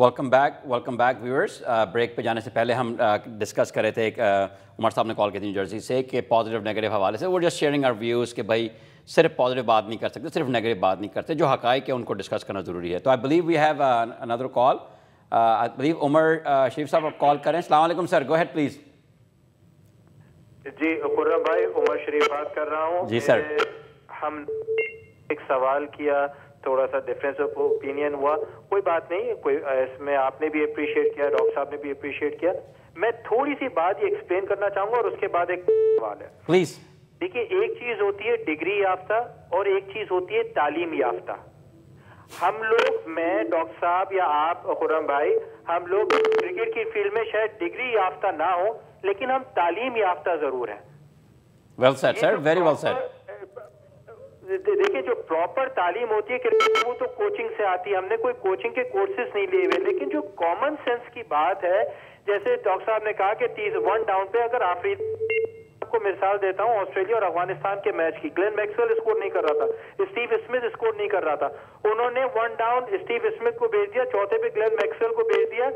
Welcome back welcome back viewers break पे जाने से पहले हम डिस्कस uh, कर रहे थे एक uh, उमर साहब ने कॉल की थी जर्सी से कि पॉजिटिव नेगेटिव हवाले से वो जस्ट शेयरिंग आर व्यूज़ कि भाई सिर्फ पॉजिटिव बात नहीं कर सकते सिर्फ नेगेटिव बात नहीं करते जो हक है उनको डिस्कस करना ज़रूरी है तो I believe we have another call I believe Umar uh, Sharif साहब आप कॉल करें अलैकुम सर गो हैड प्लीज़ जी भाई उमर शरीफ बात कर रहा हूँ जी सर हम एक सवाल किया थोड़ा सा डिफरेंस ऑफ ओपिनियन हुआ कोई बात नहीं कोई इसमें आपने भी अप्रिशिएट किया डॉक्टर साहब ने भी अप्रिशिएट किया मैं थोड़ी सी बात ये एक्सप्लेन करना चाहूंगा और उसके बाद एक सवाल है प्लीज देखिए एक चीज होती है डिग्री याफ्ता और एक चीज होती है तालीम याफ्ता हम लोग मैं डॉक्टर साहब या आप खुरम भाई हम लोग क्रिकेट की फील्ड में शायद डिग्री याफ्ता ना हो लेकिन हम तालीम याफ्ता जरूर हैं well set sir very well set देखिए जो प्रॉपर तालीम होती है क्रिकेट वो तो कोचिंग से आती है हमने कोई कोचिंग के कोर्सेज नहीं लिए हुए लेकिन जो कॉमन सेंस की बात है जैसे डॉक्टर साहब ने कहा कि तीस वन डाउन पे अगर आफरी आपको मिसाल देता हूँ ऑस्ट्रेलिया और अफगानिस्तान के मैच की ग्लेन मैक्सवेल स्कोर नहीं कर रहा था स्टीव स्मिथ स्कोर नहीं कर रहा था उन्होंने वन डाउन स्टीव स्मिथ को भेज दिया चौथे पे ग्लेन मैक्सवेल को भेज दिया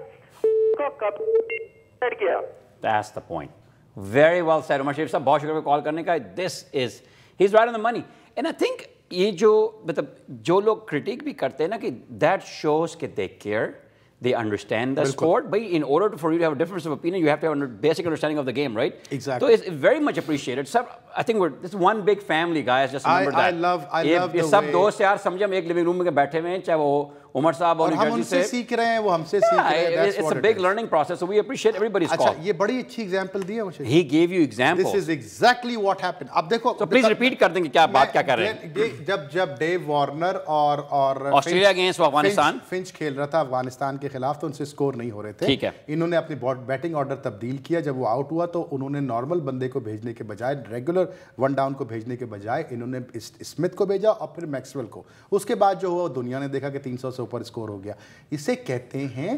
उसको कब गया That's the point. Very well said, Umar Sharif sir. बहुत शुक्रिया कॉल करने का. This is, he's right on the money. And I think ये जो मतलब जो लोग क्रिटिक भी करते हैं ना कि दैट शोज के they care they understand the sport. But in order for you to have a difference of opinion, you have to have a basic understanding of the game, right? Exactly. So it's very much appreciated. Sab, I think we're this one big family, guys. Just remember I, that. I love, I ये, love ये the सब way. दोस्त यार समझे हम एक living room में बैठे हुए हैं चाहे वो उमर साहब और, हम उनसे सीख रहे हैं वो हमसे सीख रहे हैं it's a big learning process so we appreciate everybody's अच्छा ये बड़ी अच्छी एग्जांपल दी है मुझे ही give you example this is exactly what happened अब देखो सो प्लीज रिपीट कर देंगे क्या बात क्या कर रहे हैं जब जब डेव वार्नर और और ऑस्ट्रेलिया अगेंस्ट अफगानिस्तान फिंच खेल रहा था अफगानिस्तान के खिलाफ तो उनसे स्कोर नहीं हो रहे थे ठीक है इन्होंने अपनी बैटिंग ऑर्डर तब्दील किया जब वो आउट हुआ तो उन्होंने नॉर्मल बंदे को भेजने के बजाय रेगुलर वन डाउन को भेजने के बजाय इन्होंने स्मिथ को भेजा और फिर मैक्सवेल को उसके बाद जो हुआ दुनिया ने देखा कि तीन सौ ऊपर स्कोर हो गया इसे कहते हैं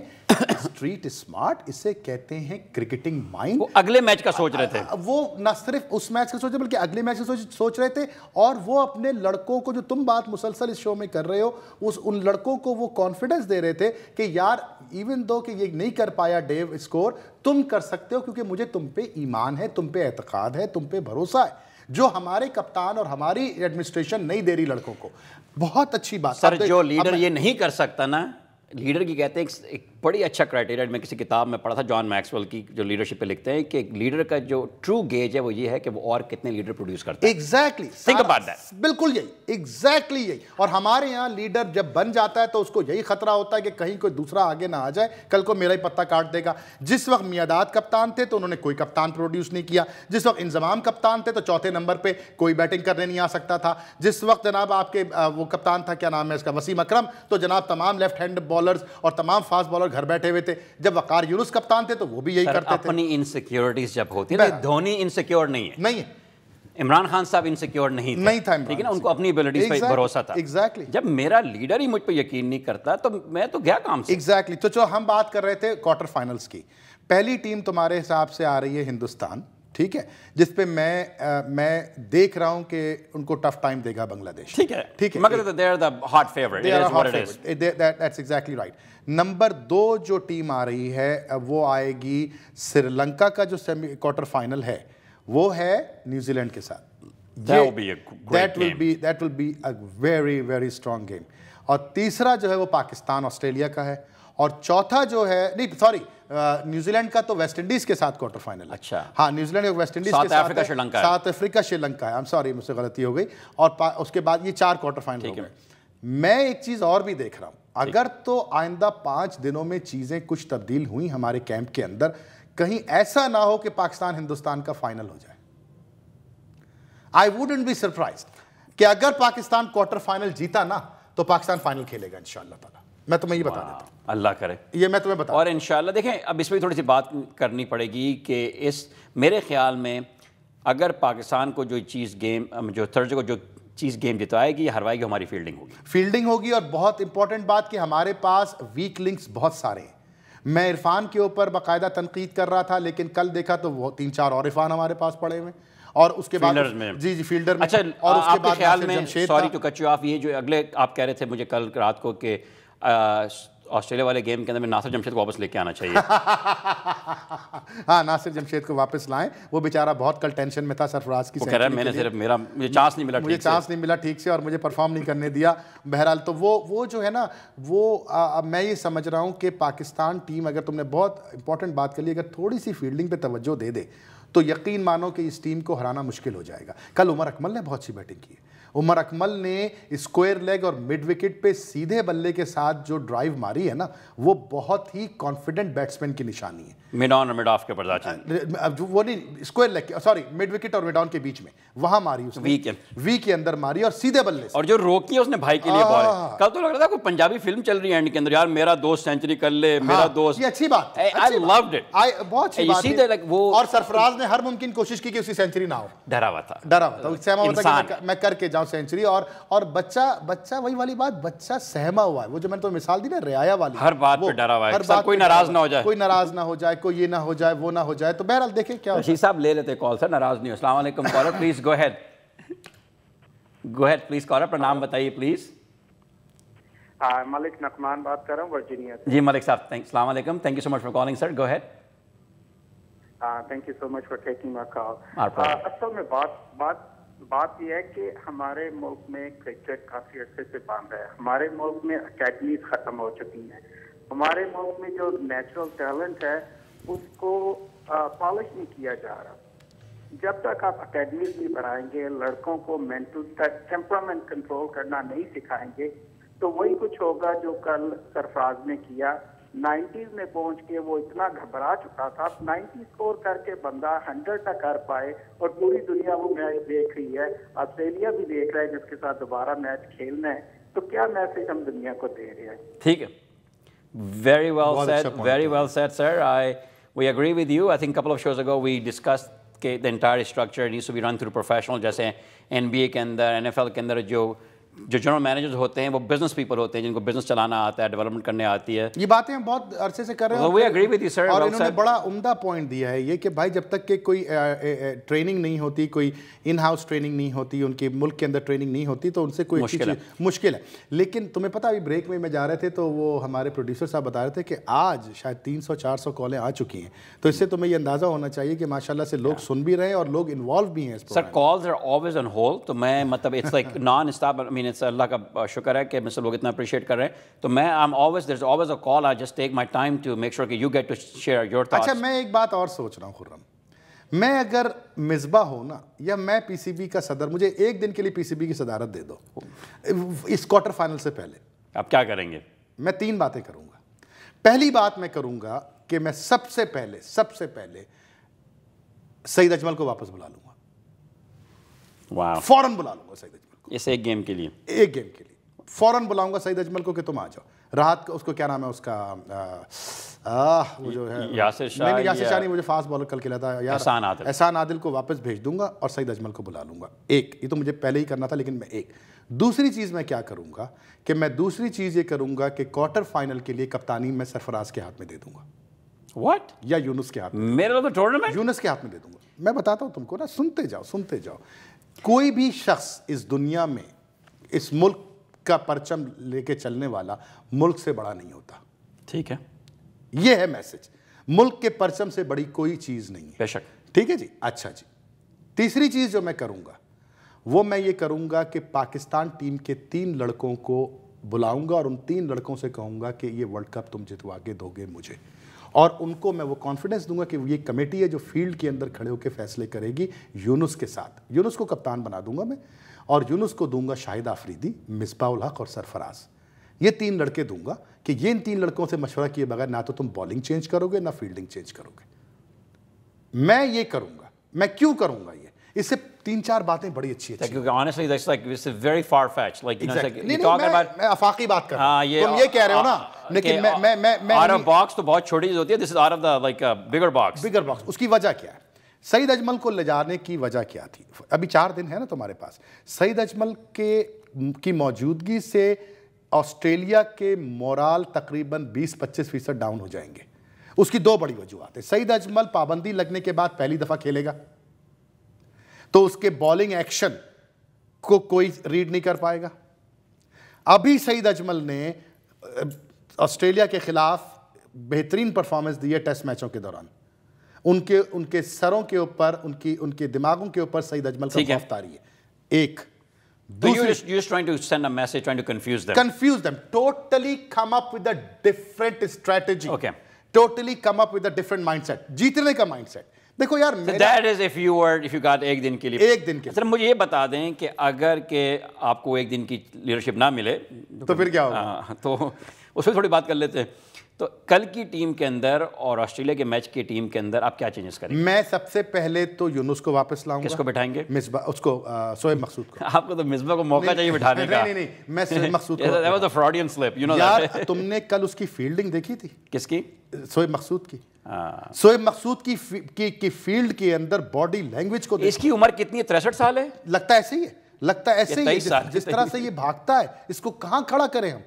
स्ट्रीट स्मार्ट इसे कहते हैं क्रिकेटिंग माइंड वो अगले मैच का सोच रहे थे वो ना सिर्फ उस मैच का सोच रहे बल्कि अगले मैच का सोच सोच रहे थे और वो अपने लड़कों को जो तुम बात मुसलसल इस शो में कर रहे हो उस उन लड़कों को वो कॉन्फिडेंस दे रहे थे कि यार इवन दो कि ये नहीं कर पाया डेव स्कोर तुम कर सकते हो क्योंकि मुझे तुम पे ईमान है तुम पे एतकाद है तुम पे भरोसा है जो हमारे कप्तान और हमारी एडमिनिस्ट्रेशन नहीं दे रही लड़कों को बहुत अच्छी बात सर तो जो लीडर ये नहीं कर सकता ना लीडर की कहते हैं एक, बड़ी अच्छा क्राइटेरिया मैं किसी किताब में पढ़ा था जॉन मैक्सवेल की जो लीडरशिप पे लिखते हैं कि एक लीडर का जो ट्रू गेज है वो ये है कि वो और कितने लीडर प्रोड्यूस करते हैं एग्जैक्टली थिंक अबाउट दैट बिल्कुल यही एग्जैक्टली exactly यही और हमारे यहाँ लीडर जब बन जाता है तो उसको यही खतरा होता है कि कहीं कोई दूसरा आगे ना आ जाए कल को मेरा ही पत्ता काट देगा जिस वक्त मियादाद कप्तान थे तो उन्होंने कोई कप्तान प्रोड्यूस नहीं किया जिस वक्त इंजमाम कप्तान थे तो चौथे नंबर पर कोई बैटिंग करने नहीं आ सकता था जिस वक्त जनाब आपके वो कप्तान था क्या नाम है इसका वसीम अक्रम तो जनाब तमाम लेफ्ट हैंड बॉलर्स और तमाम फास्ट बॉलर घर बैठे हुए थे जब वकार यूनुस कप्तान थे तो वो भी यही करते अपनी थे अपनी इनसिक्योरिटीज जब होती है तो धोनी इनसिक्योर नहीं है नहीं इमरान खान साहब इनसिक्योर नहीं थे नहीं था ठीक है ना उनको अपनी एबिलिटीज exactly, पे भरोसा था एग्जैक्टली exactly. जब मेरा लीडर ही मुझ पर यकीन नहीं करता तो मैं तो गया काम एग्जैक्टली exactly. तो चलो हम बात कर रहे थे क्वार्टर फाइनल्स की पहली टीम तुम्हारे हिसाब से आ रही है हिंदुस्तान ठीक है जिस पे मैं आ, मैं देख रहा हूं कि उनको टफ टाइम देगा बांग्लादेश ठीक है ठीक है मगर they are the hot favourite hot favourite that's exactly right number दो जो टीम आ रही है वो आएगी श्रीलंका का जो सेमी क्वार्टर फाइनल है वो है न्यूजीलैंड के साथ that will be that will be a very very strong game और तीसरा जो है वो पाकिस्तान ऑस्ट्रेलिया का है और चौथा जो है नहीं सॉरी न्यूजीलैंड का तो वेस्ट इंडीज के साथ क्वार्टर फाइनल अच्छा हाँ New Zealand West Indies South Africa Sri Lanka South Africa Sri Lanka है सॉरी मुझसे गलती हो गई और उसके बाद ये चार क्वार्टर फाइनल हो गए मैं एक चीज और भी देख रहा हूं अगर तो आइंदा पांच दिनों में चीजें कुछ तब्दील हुई हमारे कैंप के अंदर कहीं ऐसा ना हो कि पाकिस्तान हिंदुस्तान का फाइनल हो जाए आई वुडेंट बी सरप्राइज कि अगर पाकिस्तान क्वार्टर फाइनल जीता ना तो पाकिस्तान फाइनल खेलेगा इंशाला मैं तुम्हें ये बता देता हूँ अल्लाह करे ये मैं तुम्हें बता और इन देखें अब इसमें थोड़ी सी बात करनी पड़ेगी कि इस मेरे ख्याल में अगर पाकिस्तान को जो चीज़ गेम जो थर्ज को जो चीज़ गेम जितवाएगी की हमारी फील्डिंग होगी फील्डिंग होगी और बहुत इंपॉर्टेंट बात कि हमारे पास वीक लिंक्स बहुत सारे हैं मैं इरफान के ऊपर बाकायदा तनकीद कर रहा था लेकिन कल देखा तो वो तीन चार और इरफान हमारे पास पड़े हुए और उसके बाद में जी जी फील्डर में अच्छा और उसके बाद ख्याल में sorry to cut you off ये जो अगले आप कह रहे थे मुझे कल रात को कि ऑस्ट्रेलिया वाले गेम के अंदर में नासिर जमशेद को वापस लेके आना चाहिए हाँ नासिर जमशेद को वापस लाएं वो बेचारा बहुत कल टेंशन में था सरफराज की कह रहा मैंने सिर्फ मेरा मुझे चांस नहीं मिला मुझे चांस नहीं मिला ठीक से और मुझे परफॉर्म नहीं करने दिया बहरहाल तो वो वो जो है ना वो आ, मैं ये समझ रहा हूँ कि पाकिस्तान टीम अगर तुमने बहुत इंपॉर्टेंट बात कर ली अगर थोड़ी सी फील्डिंग पर तवज्जो दे दे तो यकीन मानो कि इस टीम को हराना मुश्किल हो जाएगा कल उमर अकमल ने बहुत सी बैटिंग की है उमर अकमल ने स्क्वायर लेग और मिड विकेट पे सीधे बल्ले के साथ जो ड्राइव मारी है ना वो बहुत ही कॉन्फिडेंट बैट्समैन की निशानी है मिड ऑन और मिड ऑफ के बर्दाश्त वो नहीं square leg sorry mid wicket और मिड ऑन के बीच में वहां मारी उसने वी के वी के अंदर मारी और सीधे बल्ले और जो रोकी है उसने भाई के लिए बॉल कल तो लग रहा था कोई पंजाबी फिल्म चल रही है एंड के अंदर यार मेरा दोस्त सेंचुरी कर ले हाँ, मेरा दोस्त ये अच्छी बात आई लव्ड इट आई बहुत अच्छी बात सीधे लाइक वो और सरफराज ने हर मुमकिन कोशिश की कि उसकी सेंचुरी ना हो डरा हुआ था डरा हुआ था सहमा हुआ था कि मैं करके जाऊं सेंचुरी और और बच्चा बच्चा वही वाली बात बच्चा सहमा हुआ है वो जो मैंने तो मिसाल दी ना रियाया वाली हर बात पे डरा हुआ है कोई नाराज ना हो जाए कोई नाराज ना हो जाए को ये ना हो जाए वो ना हो जाए तो बहरहाल देखें क्या रशीद साहब ले लेते कॉल सर नाराज नहीं अस्सलाम वालेकुम caller please go ahead go ahead please caller अपना नाम बताइए प्लीज मलिक नकमान बात कर रहा हूँ वर्जीनिया जी मलिक साहब थैंक सलाम वालेकुम thank you so much for calling sir go ahead thank you so much for taking my call असल में बात बात बात यह है कि हमारे मुल्क में क्रिकेट काफ़ी अच्छे से बंद है हमारे मुल्क में अकेडमी ख़त्म हो चुकी है हमारे मुल्क में जो नेचुरल टैलेंट है उसको पॉलिश नहीं किया जा रहा जब तक आप अकेडमी नहीं बढ़ाएंगे लड़कों को मेंटल टेम्परामेंट कंट्रोल करना नहीं सिखाएंगे तो वही कुछ होगा जो कल सरफराज ने किया 90s में पहुंच के वो इतना घबरा चुका था 90 स्कोर करके बंदा 100 तक कर पाए और पूरी दुनिया वो मैच देख रही है ऑस्ट्रेलिया भी देख रहा है जिसके साथ दोबारा मैच खेलना है तो क्या मैसेज हम दुनिया को दे रहे हैं ठीक है very well set very well set sir I we agree with you. I think a couple of shows ago we discussed the entire structure. It needs to be run through professional, just जैसे NBA के the NFL can अंदर Joe. जो general managers होते हैं वो business people होते हैं जिनको बिजनेस चलाना आता है डेवलपमेंट करने आती है ये बातें हम बहुत अरसे से कर रहे हैं वी एग्री विद सर और इन्होंने बड़ा उम्दा पॉइंट दिया है ये कि भाई जब तक के कोई आ, आ, आ, ट्रेनिंग नहीं होती कोई इन हाउस ट्रेनिंग नहीं होती उनके मुल्क के अंदर ट्रेनिंग नहीं होती तो उनसे कोई मुश्किल है मुश्किल है लेकिन तुम्हें पता अभी ब्रेक में मैं जा रहे थे तो वो हमारे प्रोड्यूसर साहब बता रहे थे कि आज शायद तीन सौ चार सौ कॉलें आ चुकी हैं तो इससे तुम्हें ये अंदाज़ा होना चाहिए कि माशाल्लाह से लोग सुन भी रहे हैं और लोग इन्वॉल्व भी हैं sir calls are always on hold तो मैं मतलब it's like non stop I mean it's Allah का शुक्र है कि मुझसे लोग इतना अप्रिशिएट कर रहे हैं तो मैं I am always there is always a call I just take my time to make sure कि you get to share your thoughts अच्छा मैं एक बात और सोच रहा हूँ खुर्रम मैं अगर मिसबा हो ना या मैं पीसीबी का सदर मुझे एक दिन के लिए पीसीबी की सदारत दे दो इस क्वार्टर फाइनल से पहले आप क्या करेंगे मैं तीन बातें करूंगा पहली बात मैं करूंगा कि मैं सबसे पहले सबसे पहले सईद अजमल को वापस बुला लूंगा फौरन बुला लूंगा सईद अजमल इस एक गेम के लिए एक गेम के लिए फ़ौरन बुलाऊंगा सईद अजमल को कि तुम आ जाओ राहत उसको क्या नाम है उसका आ, वो जो है फास्ट बॉलर कल खेला था एहसान आदिल एहसान आदिल को वापस भेज दूंगा और सईद अजमल को बुला लूंगा एक ये तो मुझे पहले ही करना था लेकिन मैं एक दूसरी चीज़ मैं क्या करूंगा कि मैं दूसरी चीज़ ये करूंगा कि क्वार्टर फाइनल के लिए कप्तानी मैं सरफराज के हाथ में दे दूंगा वट या यूनुस के हाथ में मेरे टूर्नामेंट तो यूनुस के हाथ में दे दूंगा मैं बताता हूँ तुमको ना सुनते जाओ सुनते जाओ कोई भी शख्स इस दुनिया में इस मुल्क का परचम लेके चलने वाला मुल्क से बड़ा नहीं होता ठीक है ये है मैसेज मुल्क के परचम से बड़ी कोई चीज़ नहीं है बेशक ठीक है जी अच्छा जी तीसरी चीज़ जो मैं करूंगा वो मैं ये करूंगा कि पाकिस्तान टीम के तीन लड़कों को बुलाऊंगा और उन तीन लड़कों से कहूंगा कि ये वर्ल्ड कप तुम जितवा के दोगे मुझे और उनको मैं वो कॉन्फिडेंस दूंगा कि ये कमेटी है जो फील्ड के अंदर खड़े होकर फैसले करेगी यूनुस के साथ यूनुस को कप्तान बना दूंगा मैं और यूनुस को दूंगा शाहिद आफरीदी मिसबाउल हक और सरफराज ये तीन लड़के दूंगा कि ये इन तीन लड़कों से मशवरा किए बगैर ना तो तुम बॉलिंग चेंज करोगे ना फील्डिंग चेंज करोगे मैं ये करूंगा मैं क्यों करूंगा ये इससे तीन चार बातें बड़ी अच्छी है क्योंकि honestly that's like this is very far fetched like you know like you talk about मैं अफाकी बात कर रहा हाँ, हूं तुम ये कह रहे हो ना लेकिन मैं मैं मैं मैं आउट ऑफ बॉक्स तो बहुत छोटी चीज होती है this is out of the like bigger box bigger box उसकी वजह क्या है सईद अजमल को ले जाने की वजह क्या थी अभी चार दिन है ना तुम्हारे पास सईद अजमल के की मौजूदगी से ऑस्ट्रेलिया के मोराल तकरीबन 20-25 फीसद डाउन हो जाएंगे उसकी दो बड़ी वजूहत है सईद अजमल पाबंदी लगने के बाद पहली दफ़ा खेलेगा तो उसके बॉलिंग एक्शन को कोई रीड नहीं कर पाएगा अभी सईद अजमल ने ऑस्ट्रेलिया के खिलाफ बेहतरीन परफॉर्मेंस दी है टेस्ट मैचों के दौरान उनके उनके सरों के ऊपर उनकी उनके दिमागों के ऊपर सईद अजमल का खौफ तारी है एक confuse them totally come up with different strategy totally come up with different mindset जीतने का माइंडसेट देखो यार that is if you were if you got एक दिन के लिए एक दिन के सर अच्छा, मुझे ये बता दें कि अगर के आपको एक दिन की लीडरशिप ना मिले तो, तो फिर क्या होगा हाँ, हाँ, तो उसमें थोड़ी बात कर लेते हैं तो कल की टीम के अंदर और ऑस्ट्रेलिया के मैच की टीम के अंदर आप क्या चेंजेस करेंगे मैं सबसे पहले तो यूनुस को वापस लाऊंगा किसको बिठाएंगे मिसबा उसको सोएब मकसूद को आपको तो मिसबा को मौका चाहिए बिठाने का नहीं नहीं मैं सोएब मकसूद को that was a Freudian slip you know यार तुमने कल उसकी फील्डिंग देखी थी किसकी सोएब मकसूद की सोएब हाँ। मकसूद की, की की फील्ड के अंदर बॉडी लैंग्वेज को इसकी उम्र कितनी है तिरसठ साल है लगता ऐसे ही है लगता ऐसे ही जिस तरह से ये भागता है इसको कहाँ खड़ा करें हम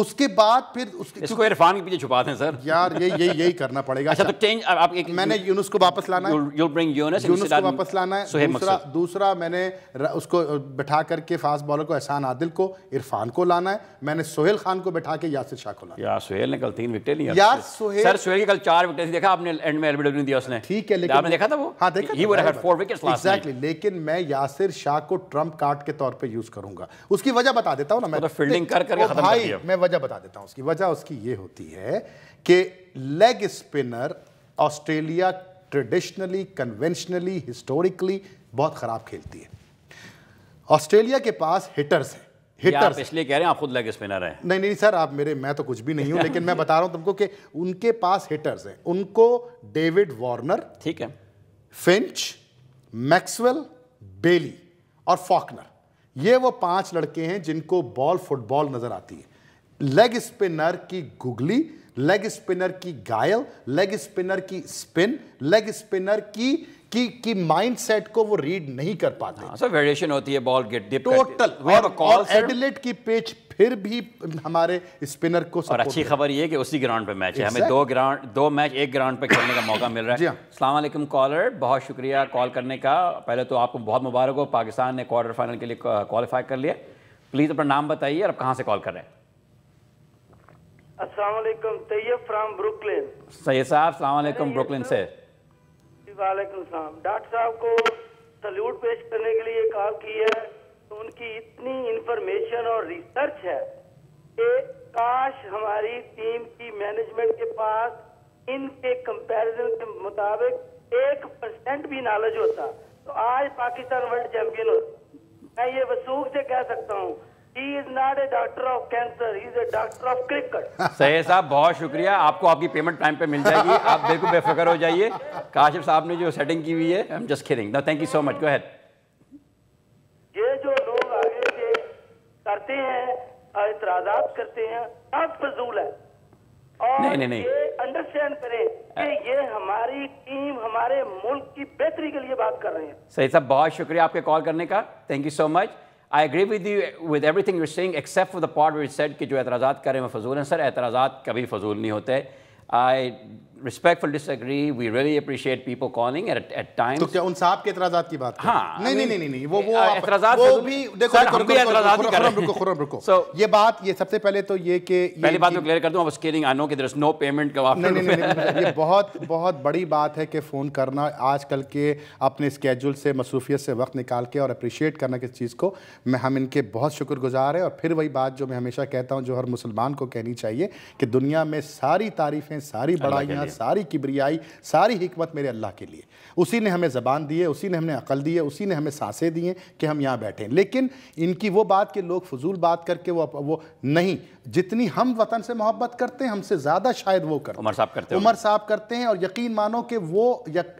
उसके बाद फिर उसके इसको इरफान के पीछे छुपा दें सर यार ये यही यही करना पड़ेगा अच्छा तो चेंज अच्छा। आप एक मैंने यूनुस को वापस लाना है यू ब्रिंग यूनुस यूनुस को वापस लाना है दूसरा दूसरा मैंने उसको बैठा करके फास्ट बॉलर को एहसान आदिल को इरफान को लाना है मैंने सोहेल खान को बैठा के यासिर शाह को लाना यार सोहेल ने कल तीन विकेट ली यार सोहेल सर सोहेल के कल चार विकेट थे देखा आपने एंड में एलबीडब्ल्यू दिया उसने ठीक है लेकिन आपने देखा था वो हां देखा ही वो had four wickets last exactly लेकिन मैं यासिर शाह को ट्रंप कार्ड के तौर पे यूज करूंगा उसकी वजह बता देता हूं ना मैं फील्डिंग तो कर करके खत्म कर दिया मैं वजह बता देता हूं उसकी वजह उसकी ये होती है कि leg spinner Australia traditionally conventionally historically बहुत ख़राब खेलती है ऑस्ट्रेलिया के पास हिटर्स हैं हिटर्स इसलिए कह रहे हैं आप खुद लेग स्पिनर हैं नहीं नहीं सर आप मेरे मैं तो कुछ भी नहीं हूं लेकिन मैं बता रहा हूं तुमको कि उनके पास हिटर्स हैं उनको डेविड वार्नर ठीक है फिंच मैक्सवेल बेली और फॉकनर ये वो पांच लड़के हैं जिनको बॉल फुटबॉल नजर आती है लेग स्पिनर की गुगली लेग स्पिनर की गायल लेग स्पिनर की स्पिन लेग स्पिनर की की की माइंडसेट को वो रीड नहीं कर पाते हाँ, सर वेरिएशन होती है बॉल गेट डिप टोटल और, और एडिलेट की पिच फिर भी हमारे स्पिनर को और अच्छी खबर ये कि उसी ग्राउंड पे मैच है हमें दो ग्राउंड दो मैच एक ग्राउंड पे खेलने का मौका मिल रहा है हाँ। अस्सलाम वालेकुम कॉलर बहुत शुक्रिया कॉल करने का पहले तो आपको बहुत मुबारक हो पाकिस्तान ने क्वार्टर फाइनल के लिए क्वालिफाई कर लिया प्लीज़ अपना नाम बताइए और आप कहाँ से कॉल कर रहे हैं अस्सलाम तैयब ब्रुकलिन सही साहब ब्रुकलिन से वालेकुम डॉक्टर साहब को सल्यूट पेश करने के लिए कॉल की है तो उनकी इतनी इंफॉर्मेशन और रिसर्च है कि काश हमारी टीम की मैनेजमेंट के पास इनके कंपैरिजन के मुताबिक एक परसेंट भी नॉलेज होता तो आज पाकिस्तान वर्ल्ड चैंपियन होता मैं ये वसूख से कह सकता हूँ He is सही साहब बहुत शुक्रिया आपको आपकी पेमेंट टाइम पे मिल जाएगी आप बिल्कुल बेफिक्र हो जाइए काशिफ साहब ने जो सेटिंग की हुई है I am just kidding now thank you so much go ahead ये जो लोग आगे से करते हैं इतराजात करते हैं सब फजूल है और नहीं, नहीं, नहीं। अंडरस्टैंड करें कि ये हमारी टीम हमारे मुल्क की बेहतरी के लिए बात कर रहे हैं सही साहब बहुत शुक्रिया आपके कॉल करने का thank you so much I agree with you with everything you saying except for the part which said कि जो एतराज़ा करें वो फजूल हैं सर एतराज़ा कभी फजूल नहीं होते आई respectful disagree. We really appreciate people calling at at times. तो क्या उन साहब के इतराजात की बात हाँ नहीं नहीं नहीं नहीं वो वो इतराजात वो भी देखो सर हम भी इतराजात नहीं कर रहे रुको खुरम रुको सो ये बात ये सबसे पहले तो ये कि पहले बात तो क्लियर कर दूं अब स्केलिंग आई नो कि देयर इज नो पेमेंट का नहीं नहीं ये बहुत बहुत बड़ी बात है कि फ़ोन करना आजकल के अपने स्केड्यूल से मसरूफियत से वक्त निकाल के और अप्रिशिएट करना किस चीज़ को मैं हम इनके बहुत शुक्रगुजार हैं और फिर वही बात जो मैं हमेशा कहता हूँ जो हर मुसलमान को कहनी चाहिए कि दुनिया में सारी तारीफ़ें सारी बड़ाइयाँ सारी किबरियाई सारी हमत मेरे अल्लाह के लिए उसी ने हमें ज़बान दी है उसी ने हमें अकल दी है उसी ने हमें सांसें दी हैं कि हम यहाँ बैठें लेकिन इनकी वो बात कि लोग फजूल बात करके वो वो नहीं जितनी हम वतन से मोहब्बत करते हैं हमसे ज़्यादा शायद वो करते उमर साहब करते उमर साहब करते हैं और यकीन मानो कि वो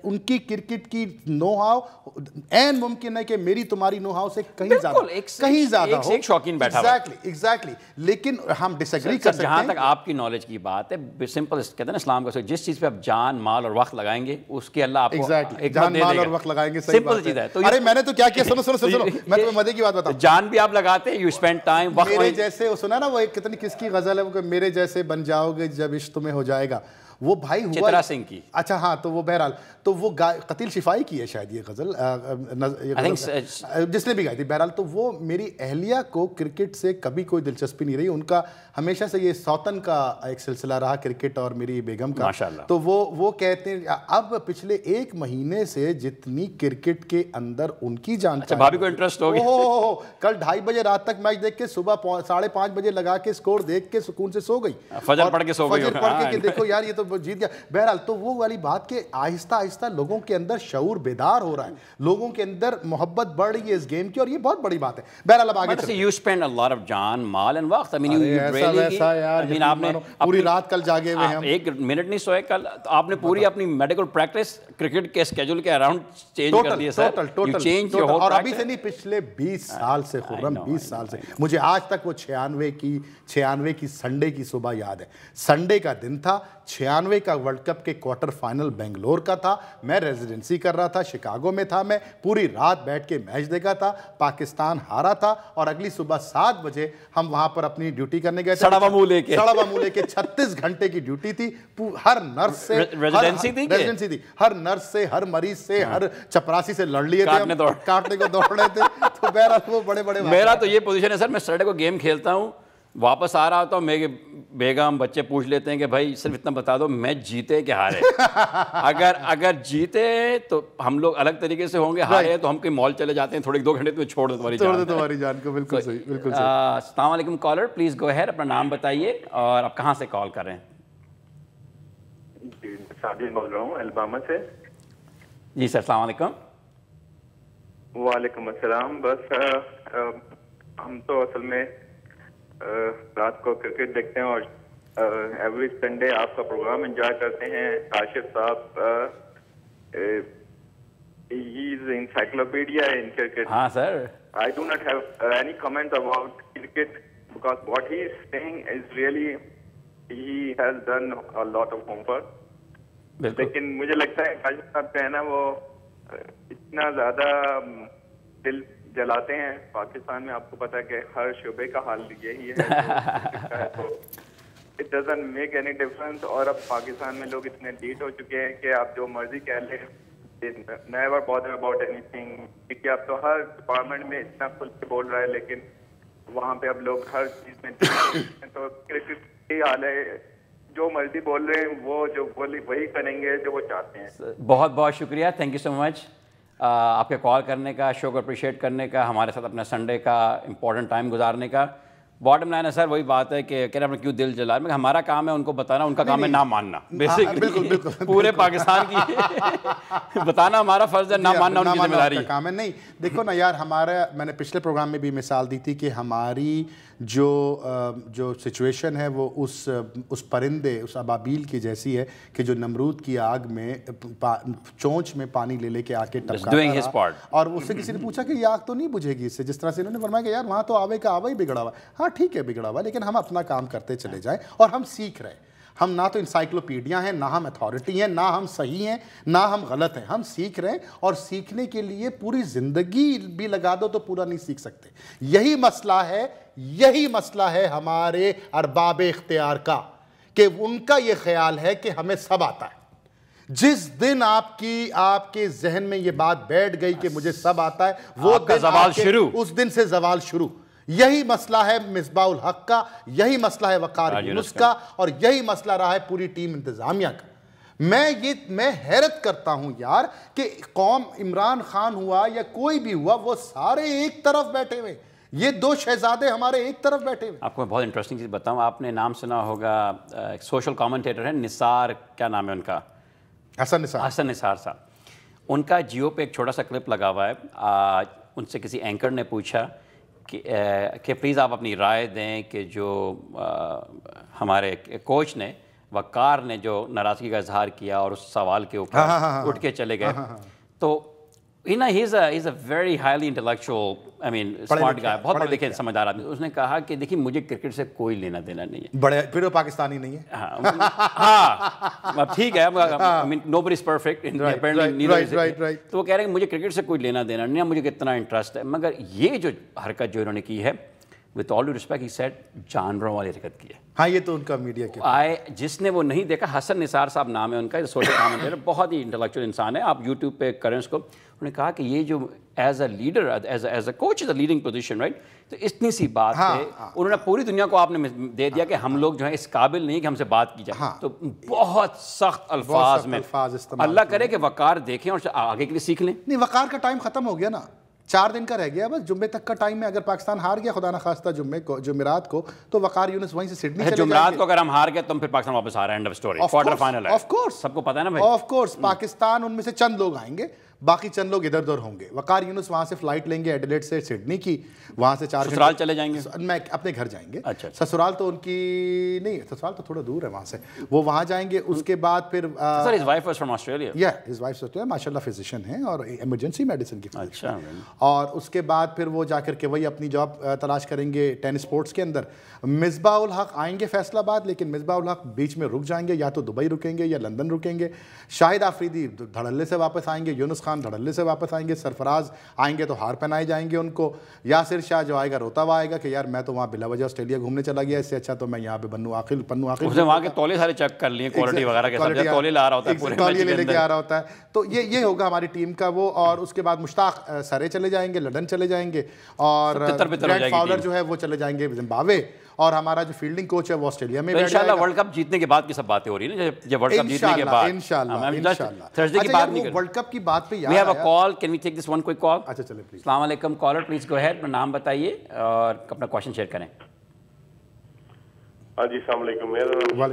उनकी क्रिकेट की नो हाउ एन मुमकिन है कि मेरी तुम्हारी नो हाउ से कहीं ज़्यादा कहीं ज़्यादा शौकीन बैठा एग्जैक्टली एग्जैक्टली लेकिन हम डिसग्री कर सकते तक आपकी नॉलेज की बात है सिंपल कहते हैं इस्लाम का जिस चीज़ पर आप जान माल और वक्त लगाएंगे उसके अल्लाह एग्जैक्टली जान माल और वक्त लगाएंगे सिंपल चीज़ है तो तो जान भी आप लगाते हैं वक्त किसकी गज़ल है वो मेरे जैसे बन जाओगे जब इश्त में हो जाएगा वो भाई हुआ चित्रा सिंह की अच्छा हाँ तो वो बहरहाल तो वो कतील शिफाई की है शायद ये गज़ल जिसने भी गाई थी बहरहाल तो वो मेरी अहलिया को क्रिकेट से कभी कोई दिलचस्पी नहीं रही उनका हमेशा से ये सौतन का एक सिलसिला रहा क्रिकेट और मेरी बेगम का तो वो वो कहते हैं अब पिछले एक महीने से जितनी क्रिकेट के अंदर उनकी जान अच्छा, भाभी को इंटरेस्ट हो गया ओ, कल ढाई बजे रात तक मैच देख के सुबह साढ़े पांच बजे लगा के स्कोर देख के सुकून से सो गई फजर पढ़ के सो गई हाँ, देखो यार ये तो वो जीत गया बहरहाल तो वो वाली बात के आहिस्ता आहिस्ता लोगों के अंदर शूर बेदार हो रहा है लोगों के अंदर मोहब्बत बढ़ रही है इस गेम की और ये बहुत बड़ी बात है बहरहाल अब आगे यू स्पेंड अ ऑफ जान माल एंड वक्त आपने पूरी रात कल जागे हुए हैं एक मिनट नहीं सोए कल तो आपने पूरी अपनी मेडिकल प्रैक्टिस क्रिकेट के स्केड्यूल के अराउंड चेंज कर दिया सर टोटल टोटल चेंज और अभी से नहीं पिछले 20 साल से खुर्रम 20 साल से मुझे आज तक वो 96 की 96 की संडे की सुबह याद है संडे का दिन था छियानवे इक्यानवे का वर्ल्ड कप के क्वार्टर फाइनल बेंगलोर का था मैं रेजिडेंसी कर रहा था शिकागो में था मैं पूरी रात बैठ के मैच देखा था पाकिस्तान हारा था और अगली सुबह सात बजे हम वहां पर अपनी ड्यूटी करने गए थे छत्तीस घंटे की ड्यूटी थी हर नर्स से रेजिडेंसी थी हर नर्स से हर मरीज से हाँ। हर चपरासी से लड़ लिए थे काटने को दौड़ रहे थे तो बहरहाल वो बड़े बड़े मेरा तो ये पोजिशन है सर मैं सैटरडे को गेम खेलता हूँ वापस आ रहा होता हूँ मेरे बेगम बच्चे पूछ लेते हैं कि भाई सिर्फ इतना बता दो मैच जीते कि हारे अगर अगर जीते तो हम लोग अलग तरीके से होंगे हारे तो हम कहीं मॉल चले जाते हैं थोड़े दो घंटे तुम्हें तो छोड़ दो तुम्हारी छोड़ दो तुम्हारी जान को बिल्कुल सही बिल्कुल सही कॉलर प्लीज़ गो हैर अपना नाम बताइए और आप कहाँ से कॉल कर रहे हैं जी सर सलामकुम वालेकुम अस्सलाम बस हम तो असल में रात को क्रिकेट देखते हैं और एवरी संडे आपका प्रोग्राम एंजॉय करते हैं काशिफ साहब इज इंसाइक्लोपीडिया इन क्रिकेट हाँ sir I do not have any comment about cricket because what he is saying is really he has done a lot of homework लेकिन मुझे लगता है काशिफ साहब का है ना वो इतना ज्यादा दिल जलाते हैं पाकिस्तान में आपको पता है कि हर शोबे का हाल यही है तो it doesn't make any difference और अब पाकिस्तान में लोग इतने डीट हो चुके हैं कि आप जो मर्जी कह लें नेवर बॉदर अबाउट एनीथिंग क्योंकि अब तो हर डिपार्टमेंट में इतना खुल के बोल रहा है लेकिन वहाँ पे अब लोग हर चीज में तो क्रिकेट की हाल है जो मर्जी बोल रहे हैं वो जो बोली वही करेंगे जो वो चाहते हैं बहुत बहुत शुक्रिया थैंक यू सो मच आपके कॉल करने का शो को अप्रिशिएट करने का हमारे साथ अपना संडे का इंपॉर्टेंट टाइम गुजारने का बॉटम लाइन है सर वही बात है कि कह रहे क्यों दिल जला मैं हमारा काम है उनको बताना उनका काम है ना मानना हाँ, बेसिकली पूरे पाकिस्तान की बताना हमारा फर्ज है ना मानना उनकी जिम्मेदारी काम है नहीं देखो ना यार हमारा मैंने पिछले प्रोग्राम में भी मिसाल दी थी कि हमारी जो जो सिचुएशन है वो उस उस परिंदे उस अबाबील की जैसी है कि जो नमरूद की आग में चोंच में पानी ले लेके आके टपका और उससे किसी ने पूछा कि ये आग तो नहीं बुझेगी इससे जिस तरह से इन्होंने फरमाया कि यार वहाँ तो आवे का आवा ही बिगड़ा हुआ हाँ ठीक है बिगड़ा हुआ लेकिन हम अपना काम करते चले हाँ। जाएँ और हम सीख रहे हैं हम ना तो इंसाइक्लोपीडिया हैं ना हम अथॉरिटी हैं ना हम सही हैं ना हम गलत हैं हम सीख रहे हैं और सीखने के लिए पूरी ज़िंदगी भी लगा दो तो पूरा नहीं सीख सकते यही मसला है यही मसला है हमारे अरबाब इख्तियार का कि उनका यह ख्याल है कि हमें सब आता है जिस दिन आपकी आपके जहन में ये बात बैठ गई कि मुझे सब आता है वो दिन शुरू उस दिन से जवाल शुरू यही मसला है मिसबाउल हक का यही मसला है वकार यूनुस का और यही मसला रहा है पूरी टीम इंतजामिया का मैं ये मैं हैरत करता हूं यार कि कौम इमरान खान हुआ या कोई भी हुआ वो सारे एक तरफ बैठे हुए ये दो शहजादे हमारे एक तरफ बैठे हुए आपको मैं बहुत इंटरेस्टिंग चीज़ बताऊं आपने नाम सुना होगा एक सोशल कमेंटेटर है निसार क्या नाम है उनका हसन निसार हसन निसार साहब उनका जियो पे एक छोटा सा क्लिप लगा हुआ है आ, उनसे किसी एंकर ने पूछा कि प्लीज़ आप अपनी राय दें कि जो आ, हमारे कोच ने वक़ार ने जो नाराज़गी का इजहार किया और उस सवाल के ऊपर हाँ, हाँ, हाँ, उठ के चले गए तो Hina he is is a very highly intellectual I mean smart guy बहुत बड़े देखे समझदार आदमी उसने कहा कि देखिए मुझे क्रिकेट से कोई लेना देना नहीं है बड़े फिर वो पाकिस्तानी नहीं है हाँ हाँ ठीक है I mean nobody is perfect तो वो कह रहे हैं मुझे क्रिकेट से कोई लेना देना नहीं है मुझे कितना इंटरेस्ट है मगर ये जो हरकत जो इन्होंने की है with all due respect he said जानवरों वाली हरकत की है हाँ ये तो उनका मीडिया के आए जिसने वो नहीं देखा हसन निसार साहब नाम है उनका तो सोशल कॉमेंटेटर बहुत ही इंटेलेक्चुअल इंसान है आप यूट्यूब पे करें उसको उन्होंने कहा कि ये जो as a leader as as a coach is a leading position right तो इतनी सी बात हाँ, है हाँ, हाँ, उन्होंने हाँ, पूरी दुनिया को आपने दे दिया हाँ, कि हम हाँ। लोग जो है इस काबिल नहीं कि हमसे बात की जाए हाँ, तो बहुत सख्त अल्फाज में अल्लाह करे कि वकार देखें और आगे के लिए सीख लें नहीं वकार का टाइम ख़त्म हो गया ना चार दिन का रह गया बस जुम्मे तक का टाइम में अगर पाकिस्तान हार गया खुदा ना खास्ता जुम्मे को जुमेरात को तो वकार यूनिस वहीं से सिडनी अच्छा, चले जुमेरात को अगर हम हार गए तो फिर पाकिस्तान वापस आ रहा है end of story quarter final है ऑफ कोर्स सबको पता है ना भाई ऑफ कोर्स हम्म। पाकिस्तान उनमें से चंद लोग आएंगे बाकी चंद लोग इधर उधर होंगे वकार यूनुस वहाँ से फ्लाइट लेंगे एडलेट से सिडनी की वहाँ से चार ससुराल चले जाएंगे मैं अपने घर जाएंगे अच्छा, अच्छा ससुराल तो उनकी नहीं ससुराल तो थोड़ा दूर है वहाँ से वो वहाँ जाएंगे उसके बाद फिर सर फिजिशियन है और इमरजेंसी मेडिसिन की अच्छा, और उसके बाद फिर वो जा के वही अपनी जॉब तलाश करेंगे टेन स्पोर्ट्स के अंदर उल हक आएंगे फैसलाबाद लेकिन उल हक बीच में रुक जाएंगे या तो दुबई रुकेंगे या लंदन रुकेंगे शाहिद आफरीदी धड़ल्ले से वापस आएंगे यूनुस खान खान धड़ल्ले से वापस आएंगे सरफराज आएंगे तो हार पहनाए जाएंगे उनको यासिर शाह जो आएगा रोता हुआ आएगा कि यार मैं तो वहाँ बिला वजह ऑस्ट्रेलिया घूमने चला गया इससे अच्छा तो मैं यहाँ पे बनू आखिल पन्नू आखिर वहाँ के तोले सारे चेक कर लिए क्वालिटी वगैरह के लेके आ रहा होता है तो ये ये होगा हमारी टीम का वो और उसके बाद मुश्ताक सरे चले जाएंगे लंडन चले जाएंगे और जो है वो चले जाएंगे जिम्बावे और हमारा जो फील्डिंग कोच है वो ऑस्ट्रेलिया में तो इंशाल्लाह वर्ल्ड कप जीतने के बाद की सब बातें हो रही है वर्ल्ड कप की बात कॉलर प्लीज गो अपना नाम बताइए और अपना क्वेश्चन शेयर करें हाँ जी सलामकुम मेरा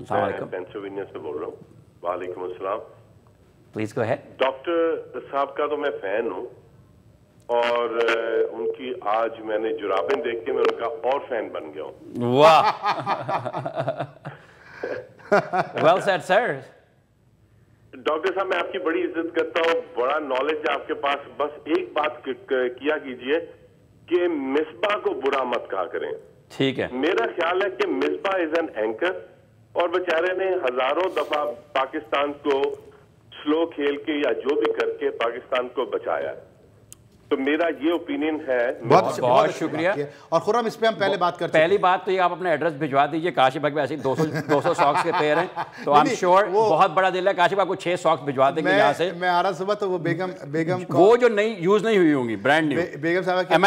नाम पेंसिल्वेनिया से बोल रहा हूँ वालेकुम प्लीज गो अहेड डॉक्टर साहब का तो मैं फैन हूँ और उनकी आज मैंने जुराबें देख के मैं उनका और फैन बन गया वाह वेल सेड सर डॉक्टर साहब मैं आपकी बड़ी इज्जत करता हूँ बड़ा नॉलेज है आपके पास बस एक बात किया कीजिए कि मिसबा को बुरा मत कहा करें ठीक है मेरा ख्याल है कि मिसबा इज एन एंकर और बेचारे ने हजारों दफा पाकिस्तान को स्लो खेल के या जो भी करके पाकिस्तान को बचाया है तो मेरा ये ओपिनियन है बहुत बहुत, शुक्रिया और खुरम इस पे हम पहले बात करते हैं पहली बात तो ये आप अपना एड्रेस भिजवा दीजिए काशिफ अकबर ऐसे दो सौ दो सौ सॉक्स के पेयर हैं तो आई एम श्योर बहुत बड़ा दिल है काशिफ आपको छह सॉक्स भिजवा देंगे यहाँ से मैं आ रहा सुबह तो वो बेगम बेगम वो जो नई यूज नहीं हुई होंगी ब्रांड बेगम साहब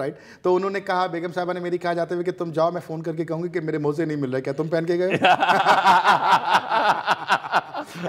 राइट तो उन्होंने कहा बेगम साहबा ने मेरी कहा जाते हुए कि तुम जाओ मैं फोन करके कहूंगी कि मेरे मोजे नहीं मिल रहे क्या तुम पहन के गए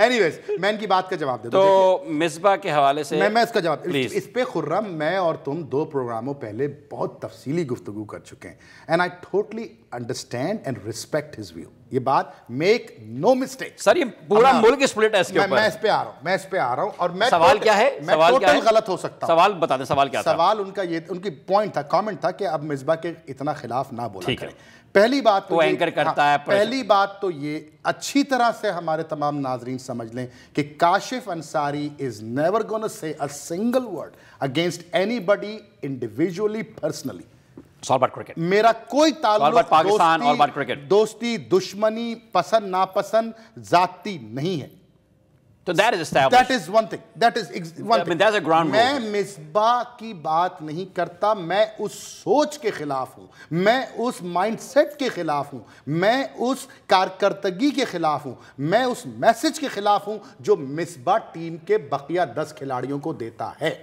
एनीवेज मैं इनकी बात का जवाब दे दो तो मिसबा के हवाले से मैं मैं इसका जवाब प्लीज इस पे खुर्रम मैं और तुम दो प्रोग्रामों पहले बहुत तफसीली गुफ्तु कर चुके हैं and I totally understand and respect his view ये बात मेक नो मिस्टेक सर ये पूरा मुल्क स्प्लिट है इसके ऊपर मैं इस पे आ रहा हूं मैं इस पे आ रहा हूं और मैं सवाल क्या है मैं सवाल क्या है? गलत हो सकता सवाल बता दे सवाल क्या था सवाल उनका ये उनकी पॉइंट था कमेंट था कि अब मिसबा के इतना खिलाफ ना बोला करें पहली बात तो एंकर हाँ, करता हाँ, है पहली बात तो ये अच्छी तरह से हमारे तमाम नाजरीन समझ लें कि Kashif Ansari is never gonna say a single word against anybody individually personally cricket मेरा कोई ताल्लुक दोस्ती, दोस्ती दुश्मनी पसंद नापसंद जाति नहीं है तो that is established that is one thing that is one thing is a ground मैं मिसबा की बात नहीं करता मैं उस सोच के खिलाफ हूं मैं उस माइंडसेट के खिलाफ हूं मैं उस कारकर्दगी के खिलाफ हूं मैं उस मैसेज के खिलाफ हूं जो मिसबा टीम के बकिया दस खिलाड़ियों को देता है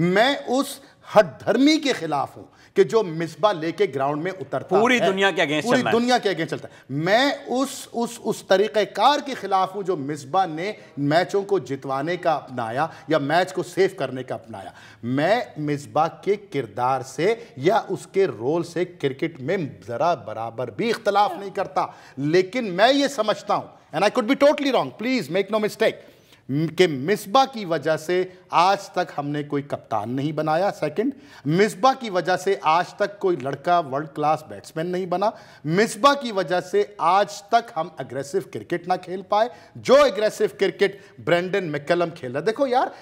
मैं उस हठधर्मी के खिलाफ हूं कि जो मिसबा लेके ग्राउंड में उतरता पूरी है, दुनिया के अगेंस्ट पूरी दुनिया के अगेंस्ट चलता है मैं उस उस उस तरीक़ेकार के खिलाफ हूँ जो मिसबा ने मैचों को जितवाने का अपनाया या मैच को सेफ करने का अपनाया मैं मिसबा के किरदार से या उसके रोल से क्रिकेट में ज़रा बराबर भी इख्तलाफ नहीं करता लेकिन मैं ये समझता हूँ and I could be totally wrong please make no mistake के मिसबा की वजह से आज तक हमने कोई कप्तान नहीं बनाया सेकंड मिसबा की वजह से आज तक कोई लड़का वर्ल्ड क्लास बैट्समैन नहीं बना मिसबा की वजह से आज तक हम अग्रेसिव क्रिकेट ना खेल पाए जो अग्रेसिव क्रिकेट ब्रेंडन मेकलम खेल रहा देखो यार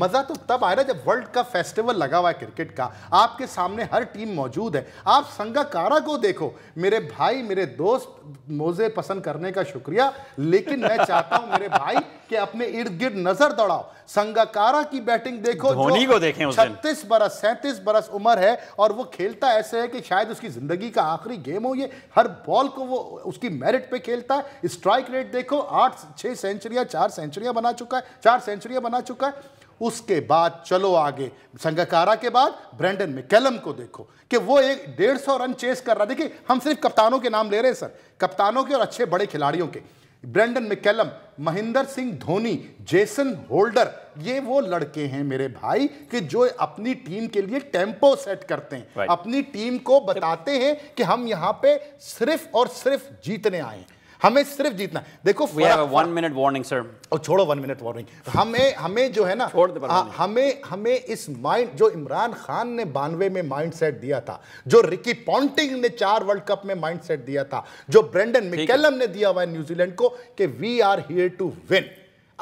मज़ा तो तब आ रहा जब वर्ल्ड कप फेस्टिवल लगा हुआ है क्रिकेट का आपके सामने हर टीम मौजूद है आप संगाकारा को देखो मेरे भाई मेरे दोस्त मोज़े पसंद करने का शुक्रिया लेकिन मैं चाहता हूं मेरे भाई कि अपने इर्द गिर्द नज़र दौड़ाओ संगाकारा की बैटिंग देखो धोनी को देखें छत्तीस बरस सैंतीस बरस उम्र है और वो खेलता ऐसे है कि शायद उसकी जिंदगी का आखिरी गेम हो ये हर बॉल को वो उसकी मेरिट पे खेलता है स्ट्राइक रेट देखो आठ छह सेंचुरियाँ चार सेंचुरियां बना चुका है चार सेंचुरियां बना चुका है उसके बाद चलो आगे संगकारा के बाद ब्रेंडन मिकेलम को देखो कि वो एक डेढ़ सौ रन चेस कर रहा देखिए हम सिर्फ कप्तानों के नाम ले रहे हैं सर कप्तानों के और अच्छे बड़े खिलाड़ियों के Brendon McCullum Mahendra Singh Dhoni Jason Holder ये वो लड़के हैं मेरे भाई कि जो अपनी टीम के लिए टेम्पो सेट करते हैं अपनी टीम को बताते हैं कि हम यहाँ पे सिर्फ और सिर्फ जीतने आए हैं हमें सिर्फ जीतना देखो वन मिनट वार्निंग सर और छोड़ो वन मिनट वार्निंग हमें हमें जो है ना हाँ, हमें हमें इस माइंड जो इमरान खान ने बानवे में माइंडसेट दिया था जो रिकी पॉन्टिंग ने चार वर्ल्ड कप में माइंडसेट दिया था जो ब्रेंडन मिकेलम ने दिया हुआ है न्यूजीलैंड को कि we are here to win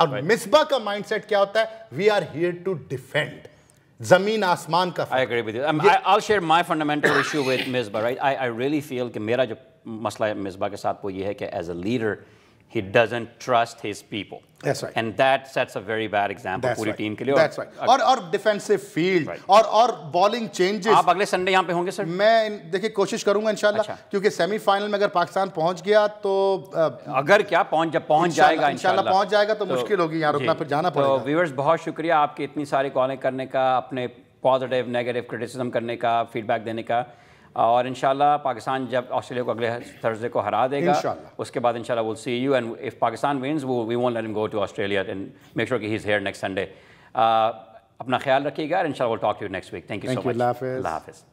और मिसबा का माइंडसेट क्या होता है we are here to defend जमीन आसमान का I agree with you I will share my fundamental issue with Misbah right I I really कि मेरा जो मसला मिसबा के साथ वो ये है कि as a leader he doesn't trust his people. That's right. And that sets a very bad example That's पूरी right. टीम के लिए That's right. और और defensive field right. और और bowling changes. आप अगले संडे यहाँ पे होंगे सर? मैं देखिए कोशिश करूंगा इंशाल्लाह अच्छा। क्योंकि सेमीफाइनल में अगर पाकिस्तान पहुंच गया तो आ, अगर क्या पहुंच जब पहुंच जाएगा इंशाल्लाह पहुंच जाएगा तो, तो मुश्किल होगी यहाँ रुकना फिर जाना पड़ेगा। तो व्यूअर्स बहुत शुक्रिया आपके इतनी सारी कॉलिंग करने का अपने पॉजिटिव नेगेटिव क्रिटिसिज्म करने का फीडबैक देने का और इन पाकिस्तान जब ऑस्ट्रेलिया को अगले थर्सडे को हरा देगा उसके बाद in will see you and if Pakistan wins we won't let him go to Australia and make sure कि he is here next Sunday अपना ख्याल रखिएगा and in will talk to you next week thank you so much हाफिज़